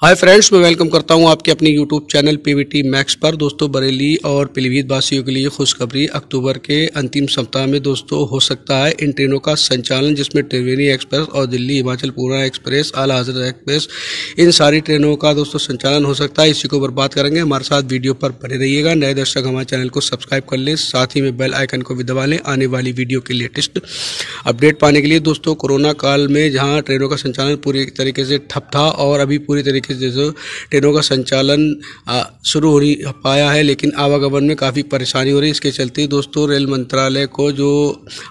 hi friends मैं welcome करता हूं आपके अपने यूट्यूब चैनल पीवीटी मैक्स पर दोस्तों बरेली और पीलीभीत वासियों के लिए खुशखबरी अक्टूबर के अंतिम सप्ताह में दोस्तों हो सकता है इन ट्रेनों का संचालन जिसमें त्रिवेणी एक्सप्रेस और दिल्ली हिमाचल पूरा एक्सप्रेस आला हजरत एक्सप्रेस इन सारी ट्रेनों का दोस्तों संचालन हो सकता है इसी को बर्बाद करेंगे हमारे साथ वीडियो पर बने रहिएगा नए दर्शक हमारे चैनल को सब्सक्राइब कर लें साथ ही में बेल आइकन को भी दबा लें आने वाली वीडियो के लेटेस्ट अपडेट पाने के लिए दोस्तों कोरोना काल में जहाँ ट्रेनों का संचालन पूरी तरीके से ठप था और अभी पूरी तरीके इक्कीस देशों ट्रेनों का संचालन शुरू हो पाया है लेकिन आवागमन में काफ़ी परेशानी हो रही है इसके चलते दोस्तों रेल मंत्रालय को जो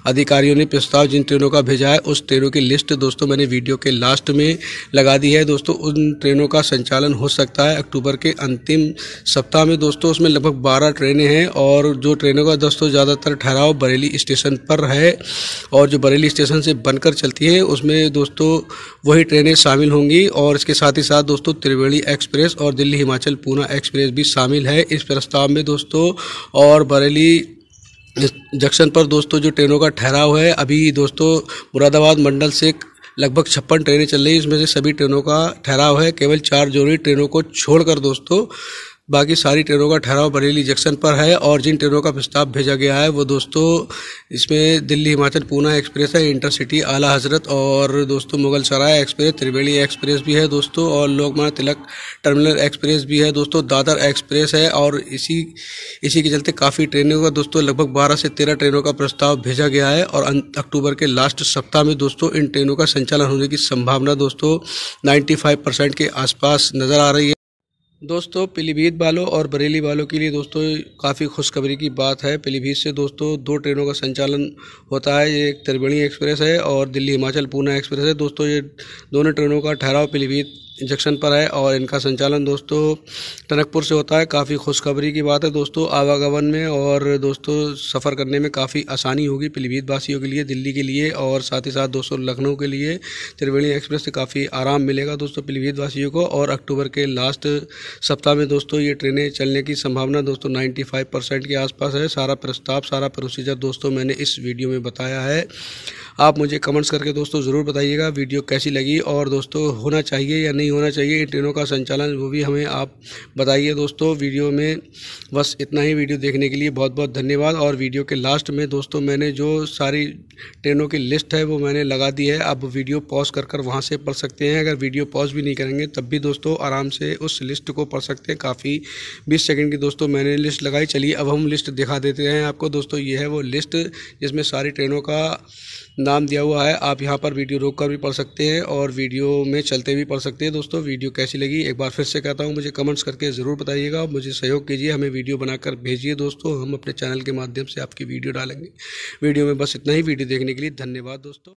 अधिकारियों ने प्रस्ताव जिन ट्रेनों का भेजा है उस ट्रेनों की लिस्ट दोस्तों मैंने वीडियो के लास्ट में लगा दी है दोस्तों उन ट्रेनों का संचालन हो सकता है अक्टूबर के अंतिम सप्ताह में दोस्तों उसमें लगभग बारह ट्रेनें हैं और जो ट्रेनों का दोस्तों ज़्यादातर ठहराव बरेली स्टेशन पर है और जो बरेली स्टेशन से बनकर चलती है उसमें दोस्तों वही ट्रेनें शामिल होंगी और इसके साथ ही साथ दोस्तों दोस्तों त्रिवेणी एक्सप्रेस और दिल्ली हिमाचल पूना एक्सप्रेस भी शामिल है इस प्रस्ताव में दोस्तों और बरेली जंक्शन पर दोस्तों जो ट्रेनों का ठहराव है अभी दोस्तों मुरादाबाद मंडल से लगभग छप्पन ट्रेनें चल रही इसमें से सभी ट्रेनों का ठहराव है केवल चार जोड़ी ट्रेनों को छोड़कर दोस्तों बाकी सारी ट्रेनों का ठहराव बरेली जंक्शन पर है और जिन ट्रेनों का प्रस्ताव भेजा गया है वो दोस्तों इसमें दिल्ली हिमाचल पूना एक्सप्रेस है इंटरसिटी आला हजरत और दोस्तों मुगल सराय एक्सप्रेस त्रिवेणी एक्सप्रेस भी है दोस्तों और लोकमान्य तिलक टर्मिनल एक्सप्रेस भी है दोस्तों दादर एक्सप्रेस है और इसी इसी के चलते काफ़ी ट्रेनों का दोस्तों लगभग बारह से तेरह ट्रेनों का प्रस्ताव भेजा गया है और अं, अक्टूबर के लास्ट सप्ताह में दोस्तों इन ट्रेनों का संचालन होने की संभावना दोस्तों नाइन्टी परसेंट के आसपास नज़र आ रही है दोस्तों पीलीभीत वालों और बरेली वालों के लिए दोस्तों काफ़ी खुशखबरी की बात है पीलीभीत से दोस्तों दो ट्रेनों का संचालन होता है ये एक त्रिवेणी एक्सप्रेस है और दिल्ली हिमाचल पूना एक्सप्रेस है दोस्तों ये दोनों ट्रेनों का ठहराव पीलीभीत जंक्शन पर है और इनका संचालन दोस्तों टनकपुर से होता है काफ़ी खुशखबरी की बात है दोस्तों आवागमन में और दोस्तों सफ़र करने में काफ़ी आसानी होगी पीलीभीत वासियों के लिए दिल्ली के लिए और साथ ही साथ दोस्तों लखनऊ के लिए त्रिवेणी एक्सप्रेस से काफ़ी आराम मिलेगा दोस्तों पीलीभीत वासियों को और अक्टूबर के लास्ट सप्ताह में दोस्तों ये ट्रेनें चलने की संभावना दोस्तों नाइन्टी के आसपास है सारा प्रस्ताव सारा प्रोसीजर दोस्तों मैंने इस वीडियो में बताया है आप मुझे कमेंट्स करके दोस्तों ज़रूर बताइएगा वीडियो कैसी लगी और दोस्तों होना चाहिए या नहीं होना चाहिए ट्रेनों का संचालन वो भी हमें आप बताइए दोस्तों वीडियो में बस इतना ही वीडियो देखने के लिए बहुत बहुत धन्यवाद और वीडियो के लास्ट में दोस्तों मैंने जो सारी ट्रेनों की लिस्ट है वो मैंने लगा दी है आप वीडियो पॉज कर कर वहाँ से पढ़ सकते हैं अगर वीडियो पॉज भी नहीं करेंगे तब भी दोस्तों आराम से उस लिस्ट को पढ़ सकते हैं काफ़ी बीस सेकेंड की दोस्तों मैंने लिस्ट लगाई चलिए अब हम लिस्ट दिखा देते हैं आपको दोस्तों ये है वो लिस्ट जिसमें सारी ट्रेनों का नाम दिया हुआ है आप यहाँ पर वीडियो रोक कर भी पढ़ सकते हैं और वीडियो में चलते भी पढ़ सकते हैं हैं दोस्तों वीडियो कैसी लगी एक बार फिर से कहता हूँ मुझे कमेंट्स करके ज़रूर बताइएगा मुझे सहयोग कीजिए हमें वीडियो बनाकर भेजिए दोस्तों हम अपने चैनल के माध्यम से आपकी वीडियो डालेंगे वीडियो में बस इतना ही वीडियो देखने के लिए धन्यवाद दोस्तों